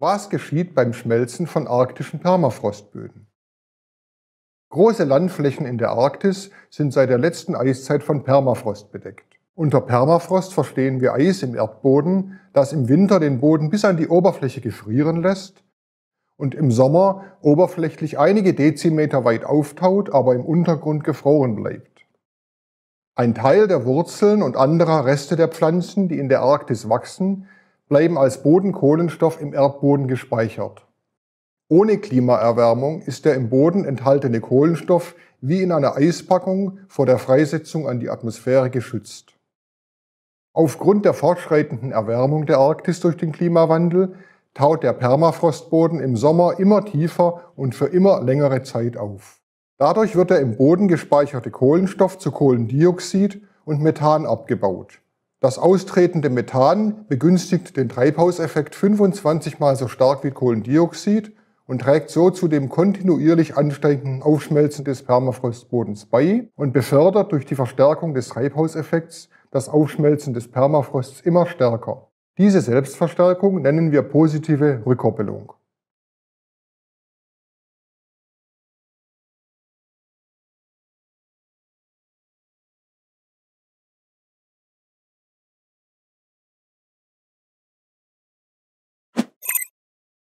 Was geschieht beim Schmelzen von arktischen Permafrostböden? Große Landflächen in der Arktis sind seit der letzten Eiszeit von Permafrost bedeckt. Unter Permafrost verstehen wir Eis im Erdboden, das im Winter den Boden bis an die Oberfläche gefrieren lässt und im Sommer oberflächlich einige Dezimeter weit auftaut, aber im Untergrund gefroren bleibt. Ein Teil der Wurzeln und anderer Reste der Pflanzen, die in der Arktis wachsen, bleiben als Bodenkohlenstoff im Erdboden gespeichert. Ohne Klimaerwärmung ist der im Boden enthaltene Kohlenstoff wie in einer Eispackung vor der Freisetzung an die Atmosphäre geschützt. Aufgrund der fortschreitenden Erwärmung der Arktis durch den Klimawandel taut der Permafrostboden im Sommer immer tiefer und für immer längere Zeit auf. Dadurch wird der im Boden gespeicherte Kohlenstoff zu Kohlendioxid und Methan abgebaut. Das austretende Methan begünstigt den Treibhauseffekt 25 mal so stark wie Kohlendioxid und trägt so zu dem kontinuierlich ansteigenden Aufschmelzen des Permafrostbodens bei und befördert durch die Verstärkung des Treibhauseffekts das Aufschmelzen des Permafrosts immer stärker. Diese Selbstverstärkung nennen wir positive Rückkoppelung.